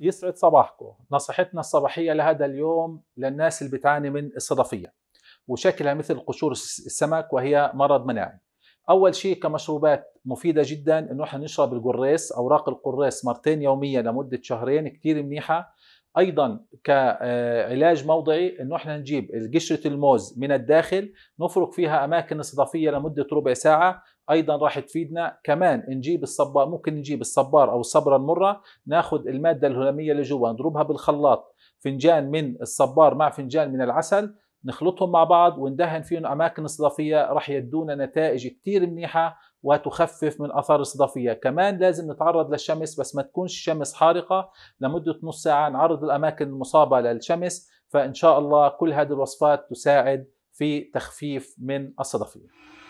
يسعد صباحكم نصيحتنا الصباحية لهذا اليوم للناس اللي بتعاني من الصدفية وشكلها مثل قشور السمك وهي مرض مناعي أول شيء كمشروبات مفيدة جدا إنه إحنا نشرب القريس أوراق القريس مرتين يوميا لمدة شهرين كتير منيحة ايضا كعلاج آه، موضعي انه احنا نجيب قشره الموز من الداخل نفرك فيها اماكن الصدفيه لمده ربع ساعه ايضا راح تفيدنا كمان نجيب الصبار ممكن نجيب الصبار او الصبره المره ناخذ الماده الهلاميه اللي جوا نضربها بالخلاط فنجان من الصبار مع فنجان من العسل نخلطهم مع بعض وندهن فيهم اماكن صدفيه راح يدونا نتائج كثير منيحه وتخفف من اثار الصدفيه كمان لازم نتعرض للشمس بس ما تكونش الشمس حارقه لمده نص ساعه نعرض الاماكن المصابه للشمس فان شاء الله كل هذه الوصفات تساعد في تخفيف من الصدفيه